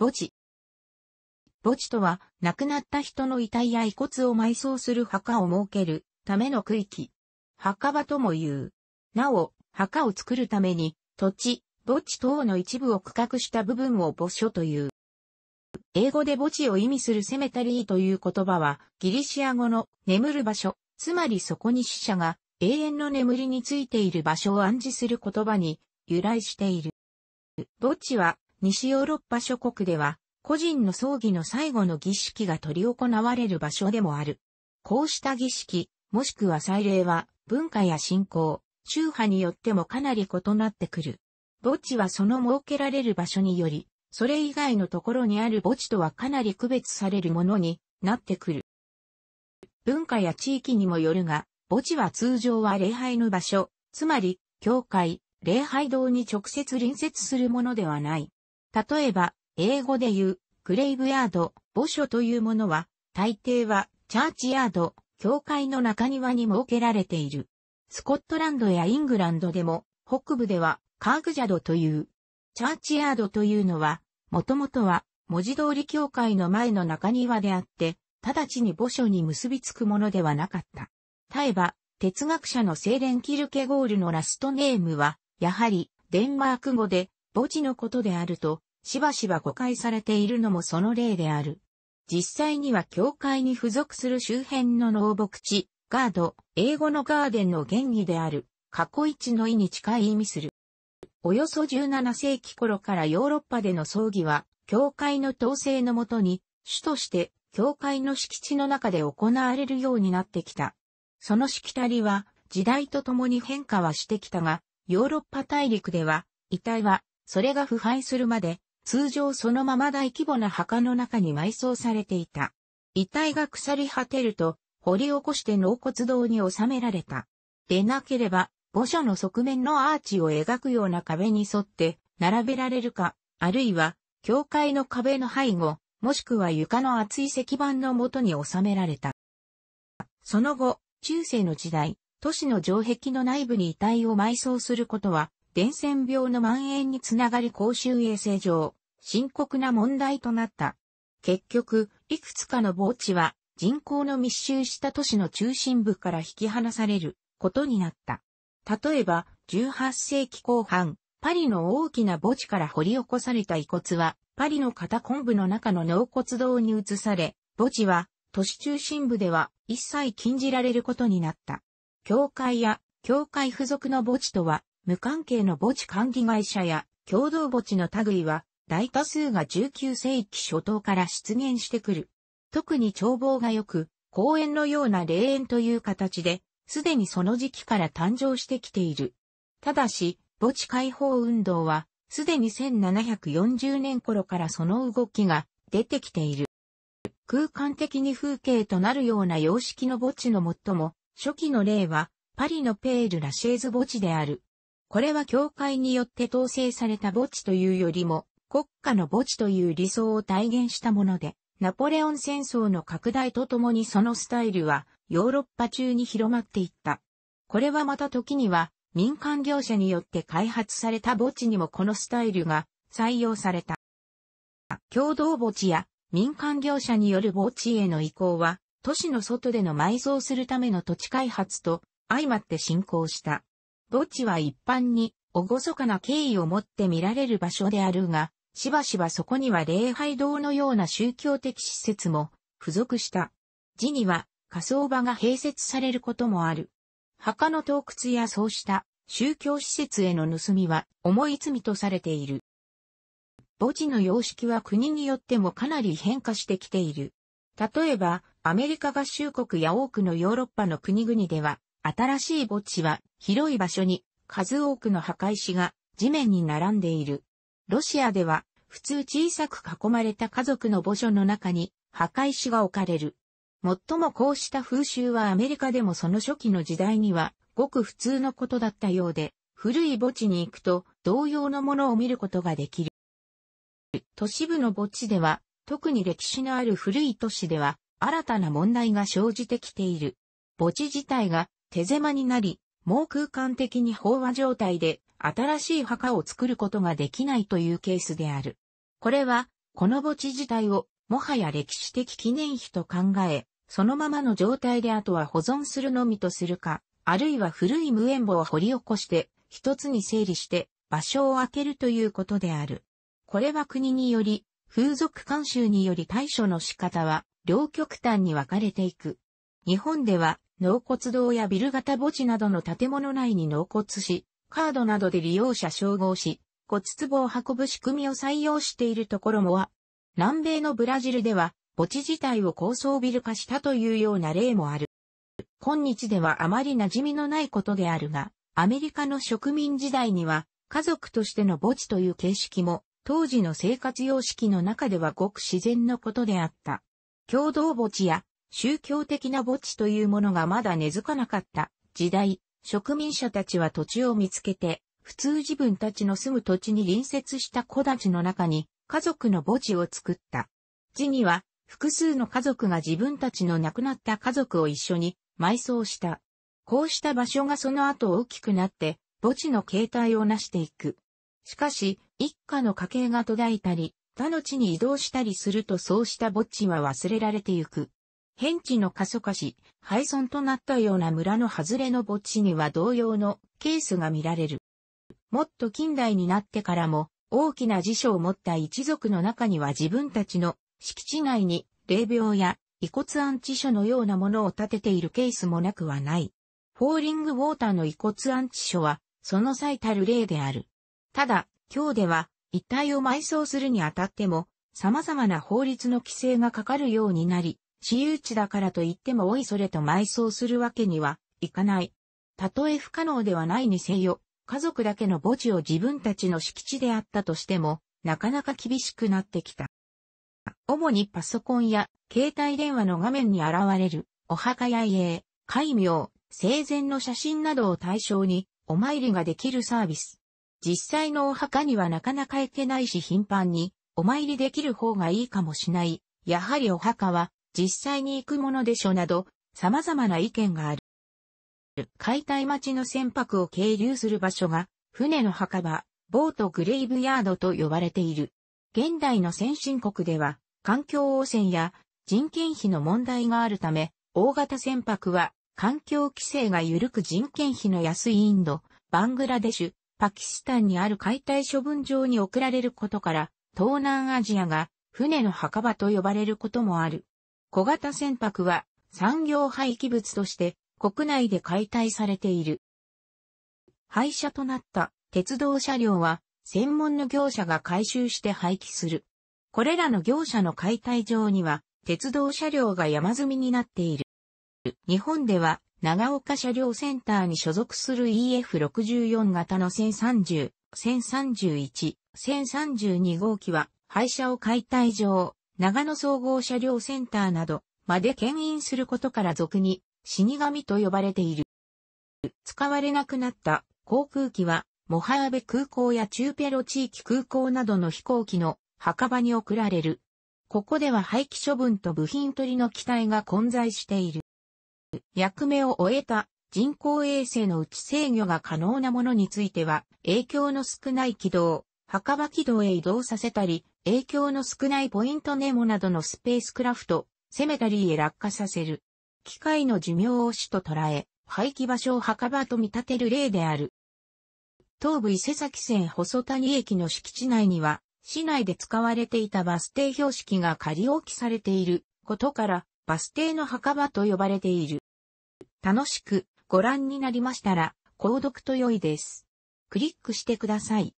墓地。墓地とは、亡くなった人の遺体や遺骨を埋葬する墓を設けるための区域。墓場とも言う。なお、墓を作るために、土地、墓地等の一部を区画した部分を墓所という。英語で墓地を意味するセメタリーという言葉は、ギリシア語の眠る場所、つまりそこに死者が永遠の眠りについている場所を暗示する言葉に由来している。墓地は西ヨーロッパ諸国では、個人の葬儀の最後の儀式が執り行われる場所でもある。こうした儀式、もしくは祭礼は、文化や信仰、宗派によってもかなり異なってくる。墓地はその設けられる場所により、それ以外のところにある墓地とはかなり区別されるものになってくる。文化や地域にもよるが、墓地は通常は礼拝の場所、つまり、教会、礼拝堂に直接隣接するものではない。例えば、英語で言う、グレイブヤード、墓所というものは、大抵は、チャーチヤード、教会の中庭に設けられている。スコットランドやイングランドでも、北部では、カーグジャドという、チャーチヤードというのは、もともとは、文字通り教会の前の中庭であって、直ちに墓所に結びつくものではなかった。例えば、哲学者のセーレン・キルケゴールのラストネームは、やはり、デンマーク語で、墓地のことであると、しばしば誤解されているのもその例である。実際には教会に付属する周辺の農牧地、ガード、英語のガーデンの原義である、過去一の意に近い意味する。およそ17世紀頃からヨーロッパでの葬儀は、教会の統制のもとに、主として教会の敷地の中で行われるようになってきた。そのしきたりは時代とともに変化はしてきたが、ヨーロッパ大陸では遺体はそれが腐敗するまで、通常そのまま大規模な墓の中に埋葬されていた。遺体が腐り果てると、掘り起こして納骨堂に収められた。でなければ、墓所の側面のアーチを描くような壁に沿って並べられるか、あるいは、教会の壁の背後、もしくは床の厚い石板のもとに収められた。その後、中世の時代、都市の城壁の内部に遺体を埋葬することは伝染病の蔓延につながる公衆衛生上、深刻な問題となった。結局、いくつかの墓地は人口の密集した都市の中心部から引き離されることになった。例えば、18世紀後半、パリの大きな墓地から掘り起こされた遺骨は、パリの肩昆布の中の納骨堂に移され、墓地は都市中心部では一切禁じられることになった。教会や教会付属の墓地とは無関係の墓地管理会社や共同墓地の類は、大多数が19世紀初頭から出現してくる。特に眺望が良く、公園のような霊園という形で、すでにその時期から誕生してきている。ただし、墓地解放運動は、すでに1740年頃からその動きが出てきている。空間的に風景となるような様式の墓地の最も初期の例は、パリのペール・ラシェーズ墓地である。これは教会によって統制された墓地というよりも、国家の墓地という理想を体現したもので、ナポレオン戦争の拡大とともにそのスタイルはヨーロッパ中に広まっていった。これはまた時には民間業者によって開発された墓地にもこのスタイルが採用された。共同墓地や民間業者による墓地への移行は都市の外での埋蔵するための土地開発と相まって進行した。墓地は一般に、おごそかな敬意を持って見られる場所であるが、しばしばそこには礼拝堂のような宗教的施設も付属した。寺には火葬場が併設されることもある。墓の洞窟やそうした宗教施設への盗みは重い罪とされている。墓地の様式は国によってもかなり変化してきている。例えば、アメリカ合衆国や多くのヨーロッパの国々では、新しい墓地は広い場所に数多くの墓石が地面に並んでいる。ロシアでは普通小さく囲まれた家族の墓所の中に墓石が置かれる。もっともこうした風習はアメリカでもその初期の時代にはごく普通のことだったようで、古い墓地に行くと同様のものを見ることができる。都市部の墓地では、特に歴史のある古い都市では、新たな問題が生じてきている。墓地自体が手狭になり、もう空間的に飽和状態で新しい墓を作ることができないというケースである。これは、この墓地自体をもはや歴史的記念碑と考え、そのままの状態であとは保存するのみとするか、あるいは古い無縁墓を掘り起こして、一つに整理して場所を空けるということである。これは国により、風俗慣習により対処の仕方は、両極端に分かれていく。日本では、納骨堂やビル型墓地などの建物内に納骨し、カードなどで利用者称号し、骨壺を運ぶ仕組みを採用しているところもあ、南米のブラジルでは、墓地自体を高層ビル化したというような例もある。今日ではあまり馴染みのないことであるが、アメリカの植民時代には、家族としての墓地という形式も、当時の生活様式の中ではごく自然のことであった。共同墓地や宗教的な墓地というものがまだ根付かなかった時代、植民者たちは土地を見つけて、普通自分たちの住む土地に隣接したた立の中に家族の墓地を作った。地には複数の家族が自分たちの亡くなった家族を一緒に埋葬した。こうした場所がその後大きくなって墓地の形態を成していく。しかし、一家の家系が途絶えたり、他の地に移動したりするとそうした墓地は忘れられてゆく。変地の過疎化し、廃村となったような村の外れの墓地には同様のケースが見られる。もっと近代になってからも、大きな辞書を持った一族の中には自分たちの敷地内に霊廟や遺骨安置所のようなものを建てているケースもなくはない。フォーリングウォーターの遺骨安置所は、その最たる例である。ただ、今日では、一体を埋葬するにあたっても、様々な法律の規制がかかるようになり、私有地だからといってもおいそれと埋葬するわけにはいかない。たとえ不可能ではないにせよ、家族だけの墓地を自分たちの敷地であったとしても、なかなか厳しくなってきた。主にパソコンや携帯電話の画面に現れる、お墓や家、戒名、生前の写真などを対象に、お参りができるサービス。実際のお墓にはなかなか行けないし頻繁に、お参りできる方がいいかもしない。やはりお墓は実際に行くものでしょなど、様々な意見がある。解体待ちの船舶を係留する場所が、船の墓場、ボートグレイブヤードと呼ばれている。現代の先進国では、環境汚染や人件費の問題があるため、大型船舶は環境規制が緩く人件費の安いインド、バングラデシュ、パキスタンにある解体処分場に送られることから、東南アジアが船の墓場と呼ばれることもある。小型船舶は産業廃棄物として国内で解体されている。廃車となった鉄道車両は専門の業者が回収して廃棄する。これらの業者の解体場には鉄道車両が山積みになっている。日本では長岡車両センターに所属する EF64 型の1030、1031、1032号機は廃車を解体場、長野総合車両センターなどまで牽引することから俗に死神と呼ばれている。使われなくなった航空機は、モハーベ空港や中ペロ地域空港などの飛行機の墓場に送られる。ここでは廃棄処分と部品取りの機体が混在している。役目を終えた人工衛星のうち制御が可能なものについては、影響の少ない軌道、墓場軌道へ移動させたり、影響の少ないポイントネモなどのスペースクラフト、セメタリーへ落下させる。機械の寿命を主と捉え、廃棄場所を墓場と見立てる例である。東部伊勢崎線細谷駅の敷地内には、市内で使われていたバス停標識が仮置きされていることから、バス停の墓場と呼ばれている。楽しくご覧になりましたら、購読と良いです。クリックしてください。